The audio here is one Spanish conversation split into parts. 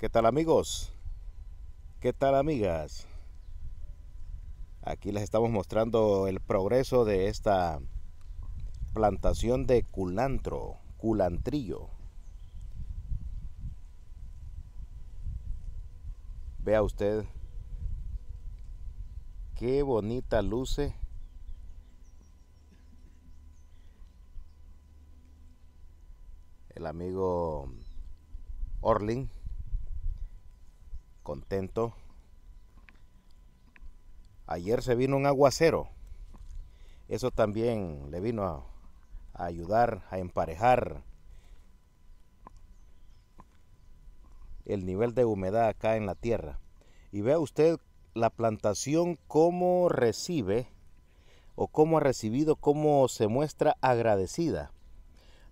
¿Qué tal amigos? ¿Qué tal amigas? Aquí les estamos mostrando el progreso de esta plantación de culantro, culantrillo. Vea usted qué bonita luce. El amigo Orlin contento. Ayer se vino un aguacero. Eso también le vino a, ayudar a emparejar el nivel de humedad acá en la tierra. Y vea usted la plantación cómo recibe o cómo ha recibido, cómo se muestra agradecida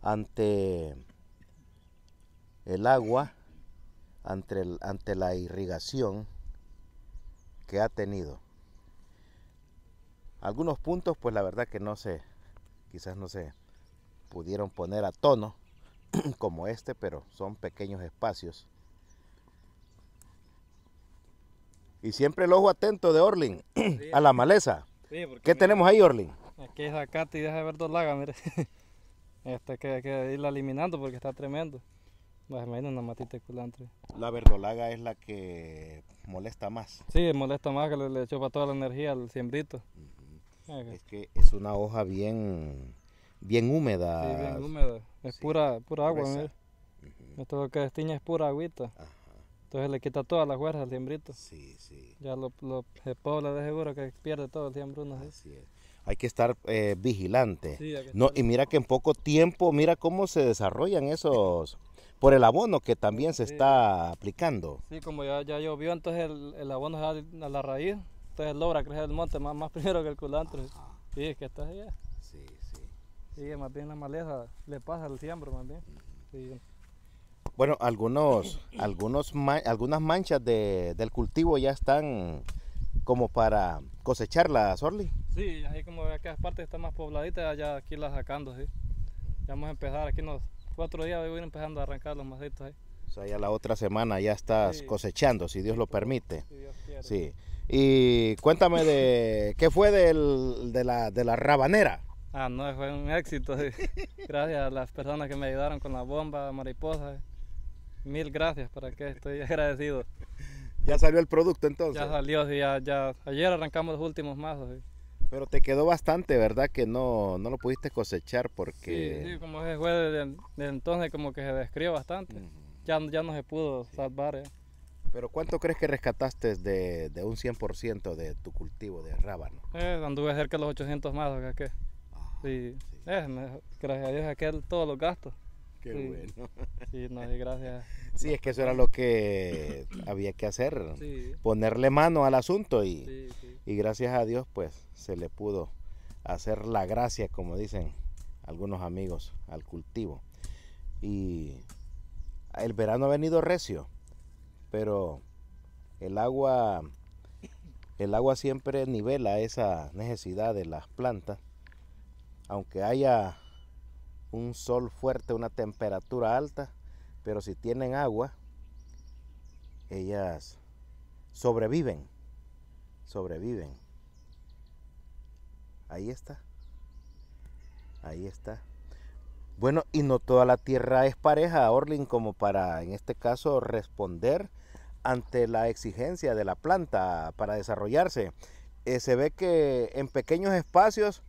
ante el agua ante, el, ante la irrigación que ha tenido. Algunos puntos, pues la verdad que no se, quizás no se pudieron poner a tono como este, pero son pequeños espacios. Y siempre el ojo atento de Orlin a la maleza. ¿Qué tenemos ahí, Orlin? Aquí es acá y deja de ver dos lagas, mire. Este, que hay que irla eliminando porque está tremendo una matita de culantro. La verdolaga es la que molesta más. Sí, molesta más, que le, le toda la energía al siembrito. Es que es una hoja bien, bien húmeda. Sí, bien húmeda. Es pura, pura agua, Esto lo que destiña es pura agüita. Entonces le quita toda la fuerza al siembrito. Sí, sí. Ya lo, lo se pobla de seguro que pierde todo el siembruno. Eh, ¿sí? Hay que estar vigilante. Sí, no, y mira que en poco tiempo, mira cómo se desarrollan esos por el abono que también se está aplicando. Sí, como ya, ya llovió, entonces el, abono se a la raíz, entonces logra crecer el monte más, primero que el culantro. Ah. Sí, es que está allá. Sí, sí. Sí, más bien la maleza le pasa al siembro, más bien. Bueno, algunos, algunos algunas manchas del cultivo ya están como para cosecharlas, Orly. Sí, ahí como las partes están más pobladitas, allá aquí las sacando, sí. Ya vamos a empezar, aquí nos cuatro días voy a ir empezando a arrancar los macetos ahí. O sea, ya la otra semana ya estás cosechando, si Dios lo permite. Sí. Y cuéntame de qué fue de, la, de la rabanera. Ah, no, fue un éxito. Gracias a las personas que me ayudaron con la bomba mariposa. Mil gracias, para que estoy agradecido. ¿Ya salió el producto entonces? Ya salió, ya, Ayer arrancamos los últimos mazos. Pero te quedó bastante, ¿verdad? Que no, no lo pudiste cosechar porque... Sí, sí como es fue desde, entonces como que se descrió bastante. ya, ya no se pudo salvar. ¿eh? Pero ¿cuánto crees que rescataste de, de un 100% de tu cultivo de rábano? Eh, anduve cerca de los 800 más, o ah, sí. Eh, gracias a Dios aquel todos los gastos. Qué bueno. Sí, no, y gracias. Sí, es que eso era lo que había que hacer, ponerle mano al asunto y y gracias a Dios pues se le pudo hacer la gracia, como dicen algunos amigos, al cultivo. Y el verano ha venido recio, pero el agua, el agua siempre nivela esa necesidad de las plantas. Aunque haya un sol fuerte, una temperatura alta, pero si tienen agua, ellas sobreviven sobreviven. Ahí está. Ahí está. Bueno, y no toda la tierra es pareja, Orlin, como para, en este caso, responder ante la exigencia de la planta para desarrollarse. Eh, se ve que en pequeños espacios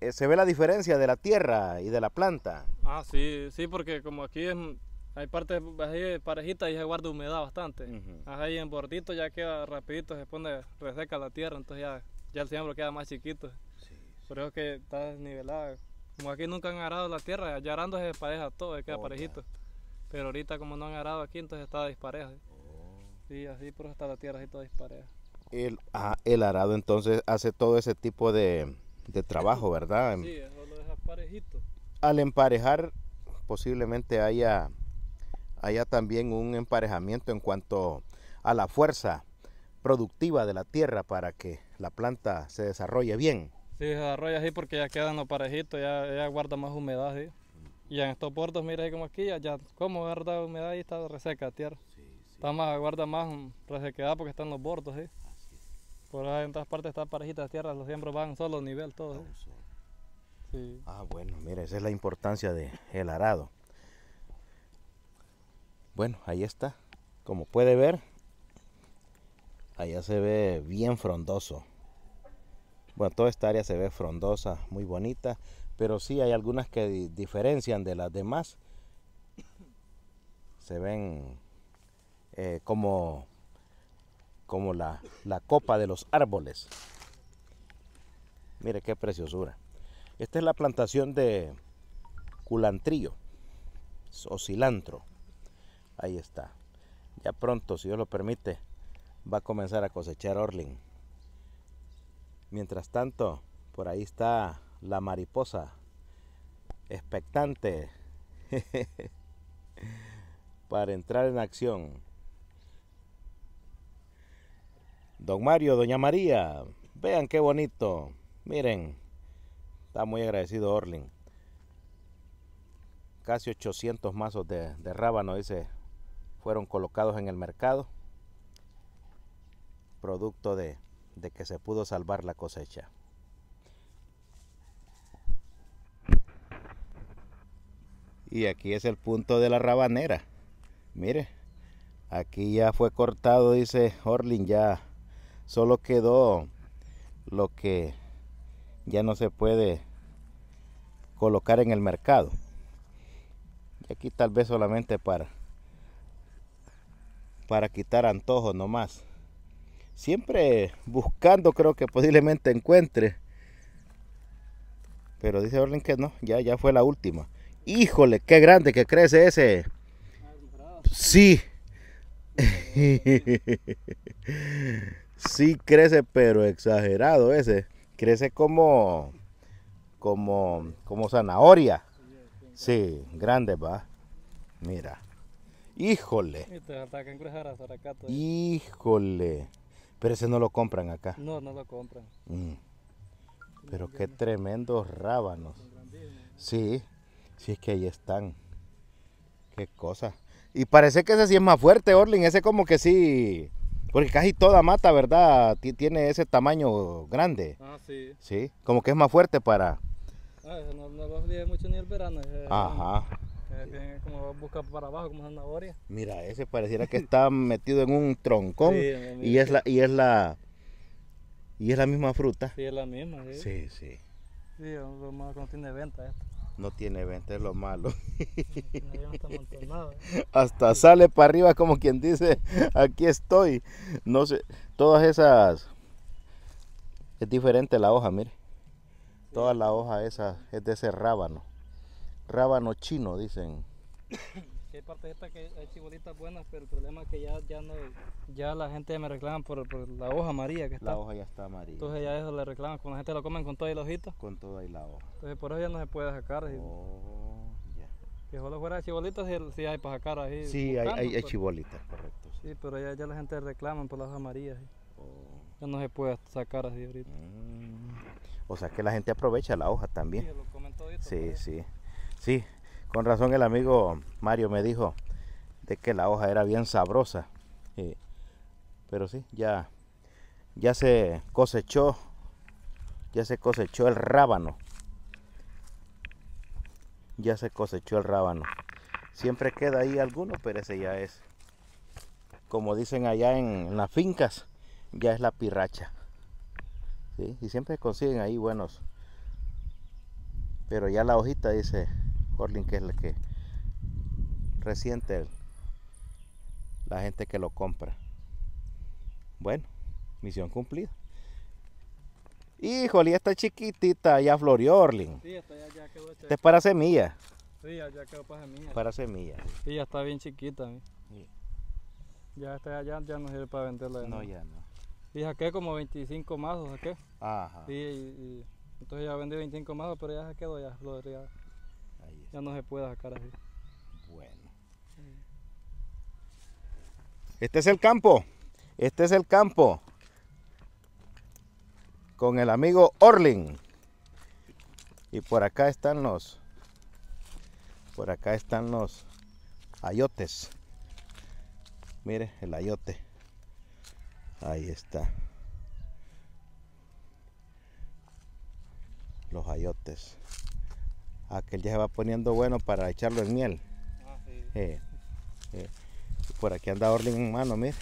eh, se ve la diferencia de la tierra y de la planta. Ah, sí, sí, porque como aquí es hay partes eh, parejitas y se guarda humedad bastante. Uh ahí en bordito ya queda rapidito, se pone reseca la tierra, entonces ya, ya el siembro queda más chiquito. Sí, Por eso que está desnivelado Como aquí nunca han arado la tierra, ya arando se pareja todo, se queda oh, parejito. Pero ahorita como no han arado aquí, entonces está dispareja. Sí, Y oh. así por eso está la tierra así toda dispareja. El, ah, el arado entonces hace todo ese tipo de, de trabajo, ¿verdad? Sí, eso lo deja parejito. Al emparejar posiblemente haya Allá también un emparejamiento en cuanto a la fuerza productiva de la tierra para que la planta se desarrolle bien. Sí, se desarrolla así porque ya quedan los parejitos, ya, guarda más humedad. Y en estos bordos, mira, como aquí, ya, como guarda humedad y está reseca la tierra. Sí, sí. Está más, guarda más resequedad porque están los bordos. ¿sí? Por ahí en todas partes están parejitas de tierra, los siembros van solo nivel, todo. Ah, bueno, mire esa es la importancia del arado. Bueno, ahí está. Como puede ver, allá se ve bien frondoso. Bueno, toda esta área se ve frondosa, muy bonita, pero sí hay algunas que diferencian de las demás. Se ven eh, como, como la, la copa de los árboles. Mire qué preciosura. Esta es la plantación de culantrillo o cilantro ahí está. Ya pronto, si Dios lo permite, va a comenzar a cosechar Orlin. Mientras tanto, por ahí está la mariposa, expectante, para entrar en acción. Don Mario, Doña María, vean qué bonito. Miren, está muy agradecido Orlin. Casi 800 mazos de, de rábano, dice fueron colocados en el mercado, producto de, que se pudo salvar la cosecha. Y aquí es el punto de la rabanera. Mire, aquí ya fue cortado, dice Orlin, ya solo quedó lo que ya no se puede colocar en el mercado. Y aquí tal vez solamente para para quitar antojos nomás. Siempre buscando creo que posiblemente encuentre. Pero dice Orlin que no, ya, ya fue la última. Híjole, qué grande que crece ese. Sí. Sí crece, pero exagerado ese. Crece como como como zanahoria. Sí, grande va. Mira. Híjole. Híjole. Pero ese no lo compran acá. No, no lo compran. Mm. Pero qué tremendos rábanos. Sí, sí es que ahí están. Qué cosa. Y parece que ese sí es más fuerte, Orlin. Ese como que sí. Porque casi toda mata, ¿verdad? tiene ese tamaño grande. Ah, sí. Sí, como que es más fuerte para... Ah, no, no lo mucho ni el verano. Eh, Ajá. Mira, ese pareciera que está metido en un troncón y es la y es la y es la misma fruta. Sí, es la misma. Sí, sí. Sí, lo malo no tiene venta esto. No tiene venta, es lo malo. ¿eh? Hasta sale para arriba como quien dice, aquí estoy. No sé, todas esas es diferente la hoja, mire. Toda la hoja esa es de ese rábano rábano chino, dicen. Sí, parte de esta que hay chibolitas buenas, pero el problema es que ya, ya no, ya la gente me reclama por, la hoja amarilla que está. La hoja ya está amarilla. Entonces ya eso le reclaman, cuando la gente lo comen con todo y la Con toda y la hoja. Entonces por eso ya no se puede sacar. Oh, ya. Que solo fuera de chibolitas Si hay para sacar ahí. Sí, hay, hay, pues. chibolitas, correcto. Sí, pero ya, ya, la gente reclama por las hoja amarillas. Oh. Ya no se puede sacar así ahorita. Mm. O sea que la gente aprovecha la hoja también. Sí, lo comen todito, sí. Pues. Sí, con razón el amigo Mario me dijo de que la hoja era bien sabrosa. pero sí, ya, ya se cosechó, ya se cosechó el rábano. Ya se cosechó el rábano. Siempre queda ahí alguno, pero ese ya es. Como dicen allá en las fincas, ya es la pirracha. Y siempre consiguen ahí buenos. Pero ya la hojita dice Orlin que es la que reciente la gente que lo compra. Bueno, misión cumplida. Híjole, está chiquitita ya floreó Orlin. Sí, esta ya, ya quedó Esta este es para semilla. Sí, ya, quedó para semilla. Para semilla. Sí, ya está bien chiquita. ¿eh? Ya, está allá ya, no sirve para venderla. No, ya no. Y saqué como 25 mazos, saqué. Ajá. entonces ya vendí 25 mazos, pero ya se quedó ya floreada. Ya no se puede sacar así. Bueno. Este es el campo. Este es el campo. Con el amigo Orlin. Y por acá están los. Por acá están los ayotes. Mire el ayote. Ahí está. Los ayotes aquel ya se va poniendo bueno para echarlo en miel. Ah, eh, eh, Por aquí anda Orlin en mano, mire.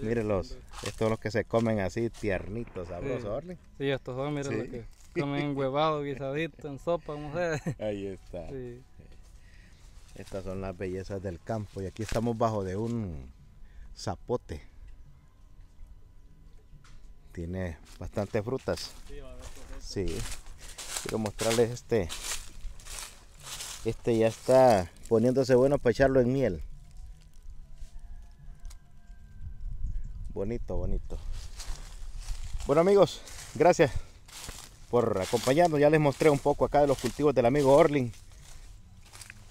miren estos son los que se comen así tiernitos, sabrosos, sí. Orlin. Sí, estos son, miren los que comen huevado, guisadito, en sopa, Mujeres Ahí está. Eh, estas son las bellezas del campo y aquí estamos bajo de un zapote. Tiene bastantes frutas. Sí, quiero mostrarles este este ya está poniéndose bueno para echarlo en miel. Bonito, bonito. Bueno amigos, gracias por acompañarnos. Ya les mostré un poco acá de los cultivos del amigo Orlin.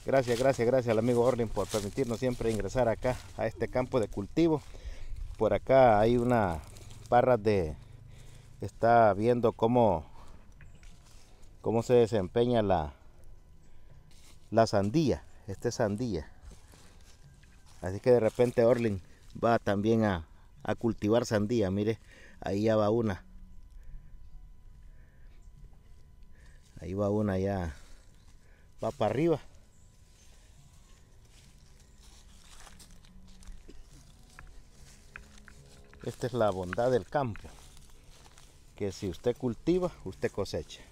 Gracias, gracias, gracias al amigo Orlin por permitirnos siempre ingresar acá a este campo de cultivo. Por acá hay una parra de... Está viendo cómo, cómo se desempeña la, la sandía. Este es sandía. Así que de repente Orlin va también a, a cultivar sandía. Mire, ahí ya va una. Ahí va una ya. Va para arriba. Esta es la bondad del campo. Que si usted cultiva, usted cosecha.